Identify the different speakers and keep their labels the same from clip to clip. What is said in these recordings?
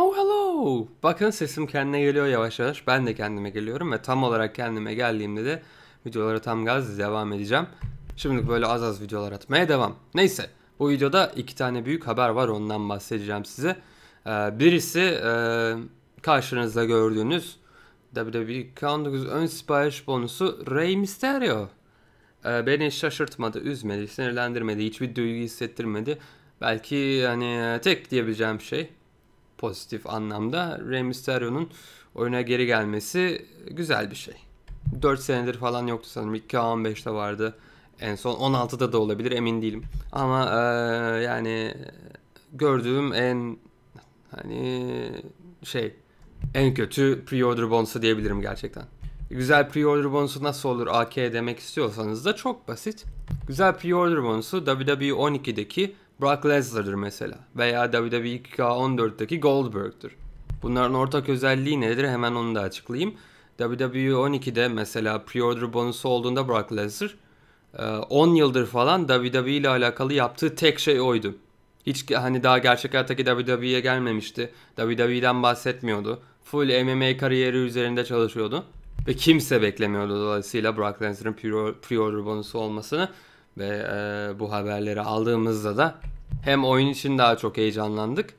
Speaker 1: Oh hello. Bakın sesim kendine geliyor yavaş yavaş. Ben de kendime geliyorum ve tam olarak kendime geldiğimde de videolara tam gaz devam edeceğim. Şimdilik böyle az az videolar atmaya devam. Neyse bu videoda iki tane büyük haber var ondan bahsedeceğim size. Ee, birisi e, karşınızda gördüğünüz WWE K19 ön sipariş bonusu Rey Mysterio. Ee, beni şaşırtmadı, üzmedi, sinirlendirmedi, hiçbir duygu hissettirmedi. Belki hani e, tek diyebileceğim şey pozitif anlamda Rey Mysterio'nun oyuna geri gelmesi güzel bir şey. 4 senedir falan yoktu sanırım. 2 15te vardı. En son 16'da da olabilir emin değilim. Ama e, yani gördüğüm en hani şey en kötü pre-order bonusu diyebilirim gerçekten. Güzel pre-order bonusu nasıl olur AK demek istiyorsanız da çok basit. Güzel pre-order bonusu WWE 12'deki Brock Lesnar'dır mesela veya WWE 2K14'teki Goldberg'dir. Bunların ortak özelliği nedir hemen onu da açıklayayım. WWE 12'de mesela pre-order bonusu olduğunda Brock Lesnar 10 e, yıldır falan WWE ile alakalı yaptığı tek şey oydu. Hiç hani daha gerçek hayattaki WWE'ye gelmemişti. WWE'den bahsetmiyordu. Full MMA kariyeri üzerinde çalışıyordu. Ve kimse beklemiyordu dolayısıyla Brock Lesnar'ın pre-order bonusu olmasını. Ve e, bu haberleri aldığımızda da hem oyun için daha çok heyecanlandık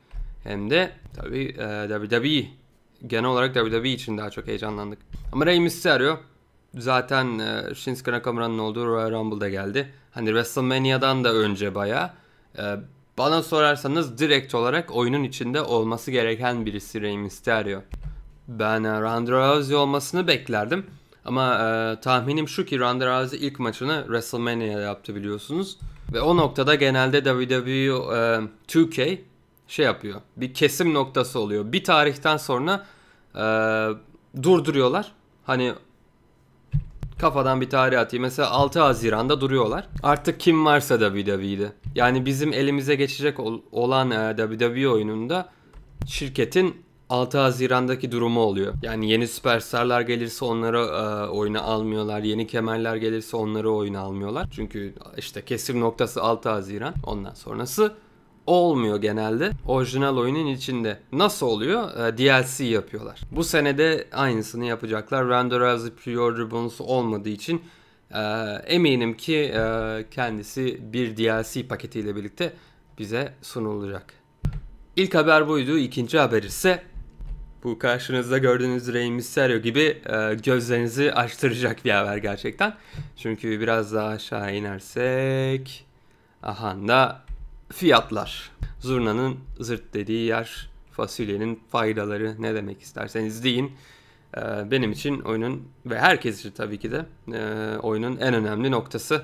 Speaker 1: hem de tabii e, WWE genel olarak WWE için daha çok heyecanlandık. Ama Rey Mysterio zaten e, Shinsuke Nakamura'nın olduğu Royal Rumble'da geldi. Hani WrestleMania'dan da önce baya. E, bana sorarsanız direkt olarak oyunun içinde olması gereken birisi Rey Mysterio. Ben e, Ronda Rousey olmasını beklerdim. Ama e, tahminim şu ki Ronda Rousey ilk maçını WrestleMania'ya yaptı biliyorsunuz. Ve o noktada genelde WWE e, 2K e, şey yapıyor. Bir kesim noktası oluyor. Bir tarihten sonra e, durduruyorlar. Hani kafadan bir tarih atayım. Mesela 6 Haziran'da duruyorlar. Artık kim varsa da WWE'de. Yani bizim elimize geçecek olan WWE e oyununda şirketin 6 Haziran'daki durumu oluyor. Yani yeni süperstarlar gelirse onları e, oyuna almıyorlar. Yeni kemerler gelirse onları oyuna almıyorlar. Çünkü işte kesim noktası 6 Haziran. Ondan sonrası olmuyor genelde. Orijinal oyunun içinde. Nasıl oluyor? E, DLC yapıyorlar. Bu senede aynısını yapacaklar. Render as a pre-order bonusu olmadığı için e, eminim ki e, kendisi bir DLC paketiyle birlikte bize sunulacak. İlk haber buydu. İkinci haber ise bu karşınızda gördüğünüz Rey Mysterio gibi e, gözlerinizi açtıracak bir haber gerçekten. Çünkü biraz daha aşağı inersek aha da fiyatlar. Zurna'nın zırt dediği yer, fasulyenin faydaları ne demek isterseniz deyin. E, benim için oyunun ve herkes için tabii ki de e, oyunun en önemli noktası.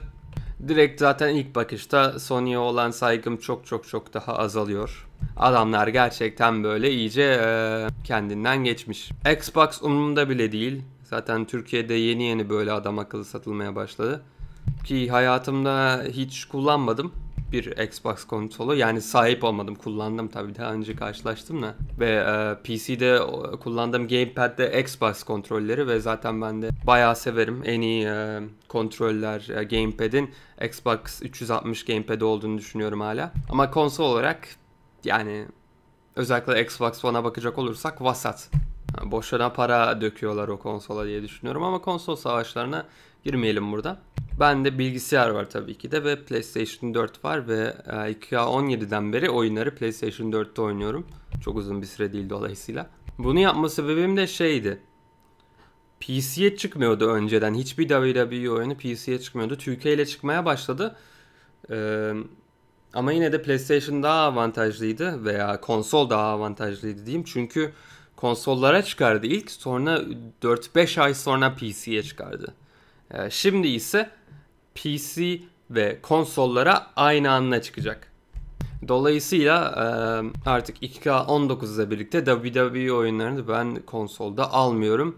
Speaker 1: Direkt zaten ilk bakışta Sony'ye olan saygım çok çok çok daha azalıyor Adamlar gerçekten böyle iyice e, kendinden geçmiş. Xbox umurumda bile değil. Zaten Türkiye'de yeni yeni böyle adam akıllı satılmaya başladı. Ki hayatımda hiç kullanmadım bir Xbox konsolu. Yani sahip olmadım. Kullandım tabii daha önce karşılaştım da. Ve e, PC'de kullandığım gamepad'de Xbox kontrolleri ve zaten ben de bayağı severim. En iyi e, kontroller e, gamepad'in Xbox 360 gamepad olduğunu düşünüyorum hala. Ama konsol olarak yani özellikle Xbox One'a bakacak olursak vasat. Boşuna para döküyorlar o konsola diye düşünüyorum ama konsol savaşlarına girmeyelim burada. Ben de bilgisayar var tabii ki de ve PlayStation 4 var ve 2K17'den e, beri oyunları PlayStation 4'te oynuyorum. Çok uzun bir süre değil dolayısıyla. Bunu yapma sebebim de şeydi. PC'ye çıkmıyordu önceden. Hiçbir WWE oyunu PC'ye çıkmıyordu. Türkiye ile çıkmaya başladı. Ee, ama yine de PlayStation daha avantajlıydı veya konsol daha avantajlıydı diyeyim. Çünkü konsollara çıkardı ilk sonra 4-5 ay sonra PC'ye çıkardı. Ee, şimdi ise PC ve konsollara aynı anda çıkacak. Dolayısıyla artık 2K19 ile birlikte WWE oyunlarını ben konsolda almıyorum.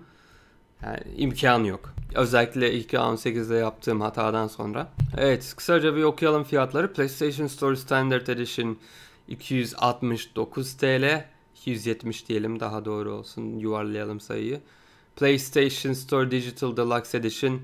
Speaker 1: Yani imkanı yok. Özellikle ilk A18'de yaptığım hatadan sonra. Evet kısaca bir okuyalım fiyatları. PlayStation Store Standard Edition 269 TL. 170 diyelim daha doğru olsun yuvarlayalım sayıyı. PlayStation Store Digital Deluxe Edition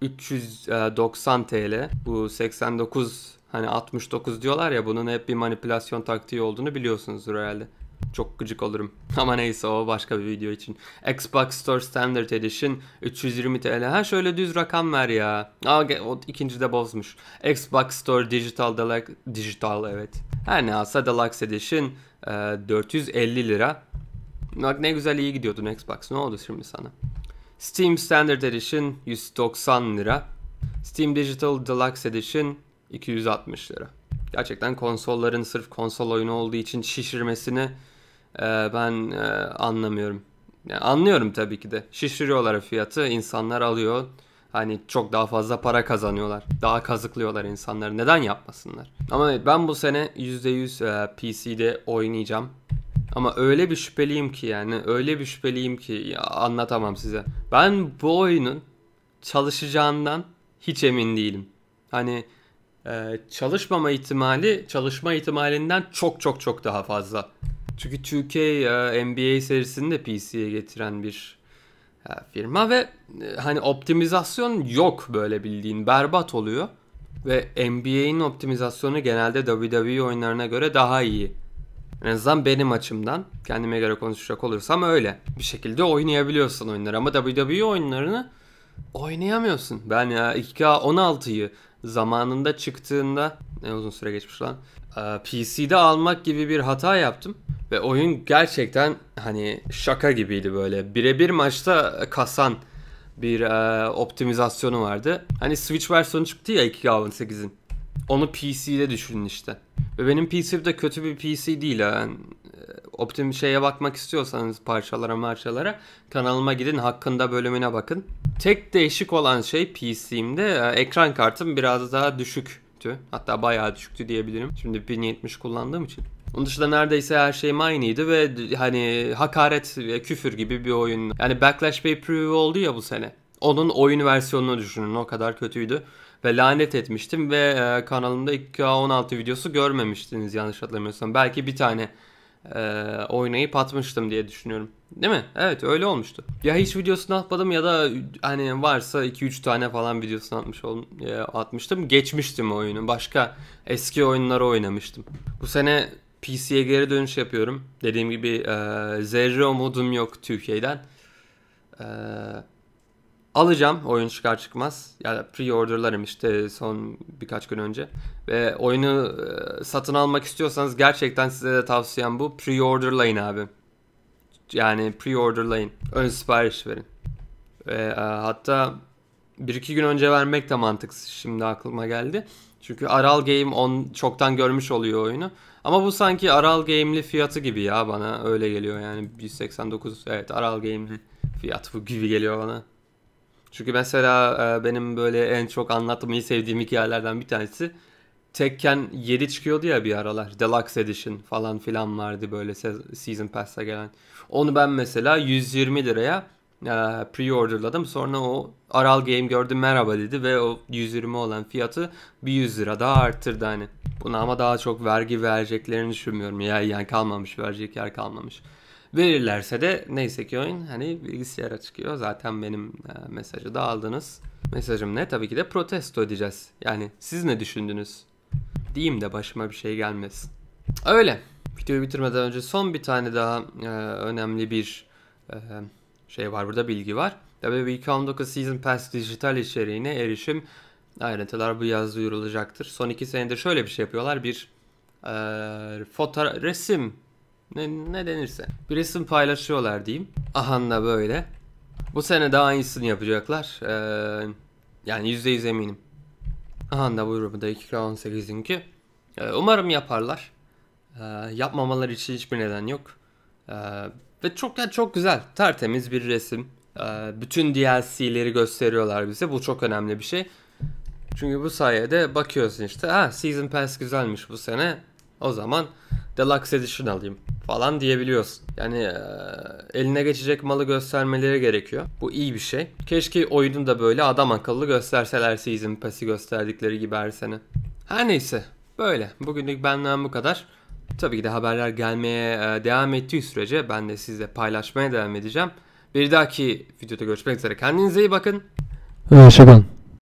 Speaker 1: 390 TL. Bu 89 hani 69 diyorlar ya bunun hep bir manipülasyon taktiği olduğunu biliyorsunuzdur herhalde. Çok gıcık olurum. Ama neyse o başka bir video için. Xbox Store Standard Edition 320 TL. Ha şöyle düz rakam ver ya. Aa o ikinci de bozmuş. Xbox Store Digital Deluxe Digital evet. Her ne alsa Deluxe Edition e, 450 lira. Bak ne güzel iyi gidiyordun Xbox. Ne oldu şimdi sana? Steam Standard Edition 190 lira. Steam Digital Deluxe Edition 260 lira gerçekten konsolların sırf konsol oyunu olduğu için şişirmesini e, ben e, anlamıyorum. Yani anlıyorum tabii ki de. Şişiriyorlar fiyatı, insanlar alıyor. Hani çok daha fazla para kazanıyorlar. Daha kazıklıyorlar insanları. Neden yapmasınlar? Ama evet ben bu sene %100 e, PC'de oynayacağım. Ama öyle bir şüpheliyim ki yani öyle bir şüpheliyim ki ya anlatamam size. Ben bu oyunun çalışacağından hiç emin değilim. Hani e, çalışmama ihtimali çalışma ihtimalinden çok çok çok daha fazla. Çünkü 2K NBA serisini de PC'ye getiren bir firma ve e, hani optimizasyon yok böyle bildiğin berbat oluyor. Ve NBA'in optimizasyonu genelde WWE oyunlarına göre daha iyi. En azından benim açımdan kendime göre konuşacak olursam öyle. Bir şekilde oynayabiliyorsun oyunları ama WWE oyunlarını oynayamıyorsun. Ben ya 2K16'yı zamanında çıktığında ne uzun süre geçmiş lan e, PC'de almak gibi bir hata yaptım. Ve oyun gerçekten hani şaka gibiydi böyle. Birebir maçta kasan bir e, optimizasyonu vardı. Hani Switch versiyonu çıktı ya 2K18'in. Onu PC'de düşünün işte. Ve benim PC'm de kötü bir PC değil. Yani e, optim şeye bakmak istiyorsanız parçalara parçalara kanalıma gidin hakkında bölümüne bakın. Tek değişik olan şey PC'imde e, ekran kartım biraz daha düşüktü. Hatta bayağı düşüktü diyebilirim. Şimdi 1070 kullandığım için. Onun dışında neredeyse her şey aynıydı ve hani hakaret ve küfür gibi bir oyun. Yani Backlash Pay Preview oldu ya bu sene. Onun oyun versiyonunu düşünün o kadar kötüydü. Ve lanet etmiştim ve e, kanalımda 2K16 videosu görmemiştiniz yanlış hatırlamıyorsam. Belki bir tane e, oynayıp atmıştım diye düşünüyorum. Değil mi? Evet öyle olmuştu. Ya hiç videosunu atmadım ya da hani varsa 2-3 tane falan videosunu atmış ol, e, atmıştım. Geçmiştim oyunu. Başka eski oyunları oynamıştım. Bu sene PC'ye geri dönüş yapıyorum. Dediğim gibi e, zerre umudum yok Türkiye'den. E, alacağım oyun çıkar çıkmaz. Ya yani pre-orderlarım işte son birkaç gün önce. Ve oyunu e, satın almak istiyorsanız gerçekten size de tavsiyem bu. Pre-orderlayın abi. Yani pre-orderlayın. Ön sipariş verin. E, e, hatta bir iki gün önce vermek de mantıksız şimdi aklıma geldi. Çünkü Aral Game on çoktan görmüş oluyor oyunu. Ama bu sanki Aral Game'li fiyatı gibi ya bana öyle geliyor yani 189 evet Aral Game'li fiyatı bu gibi geliyor bana. Çünkü mesela e, benim böyle en çok anlatmayı sevdiğim hikayelerden bir tanesi Tekken 7 çıkıyordu ya bir aralar. Deluxe Edition falan filan vardı böyle Season Pass'a gelen. Onu ben mesela 120 liraya ee, pre-orderladım. Sonra o Aral Game gördü merhaba dedi ve o 120 olan fiyatı bir 100 lira daha arttırdı hani. Buna ama daha çok vergi vereceklerini düşünmüyorum. Ya yani kalmamış verecek yer kalmamış. Verirlerse de neyse ki oyun hani bilgisayara çıkıyor. Zaten benim e, mesajı da aldınız. Mesajım ne? Tabii ki de protesto edeceğiz. Yani siz ne düşündünüz? Diyeyim de başıma bir şey gelmesin. Öyle. Videoyu bitirmeden önce son bir tane daha e, önemli bir e, şey var burada bilgi var. WWE bir 2019 Season Pass dijital içeriğine erişim ayrıntılar bu yaz duyurulacaktır. Son iki senede şöyle bir şey yapıyorlar. Bir e, foto resim ne, ne denirse. Bir resim paylaşıyorlar diyeyim. Ahanla böyle. Bu sene daha iyisini yapacaklar. Ee, yani %100 eminim. Ahanla bu da 2K18'inki. Ee, umarım yaparlar. Ee, yapmamaları için hiçbir neden yok. Ee, ve çok yani çok güzel, tertemiz bir resim. Ee, bütün DLC'leri gösteriyorlar bize. Bu çok önemli bir şey. Çünkü bu sayede bakıyorsun işte ha Season Pass güzelmiş bu sene. O zaman Deluxe Edition alayım falan diyebiliyorsun. Yani e, eline geçecek malı göstermeleri gerekiyor. Bu iyi bir şey. Keşke oyunu da böyle adam akıllı gösterseler Season Pass'i gösterdikleri gibi her sene. Her neyse böyle. Bugünlük benden bu kadar. Tabii ki de haberler gelmeye e, devam ettiği sürece ben de sizle paylaşmaya devam edeceğim. Bir dahaki videoda görüşmek üzere. Kendinize iyi bakın. Hoşçakalın.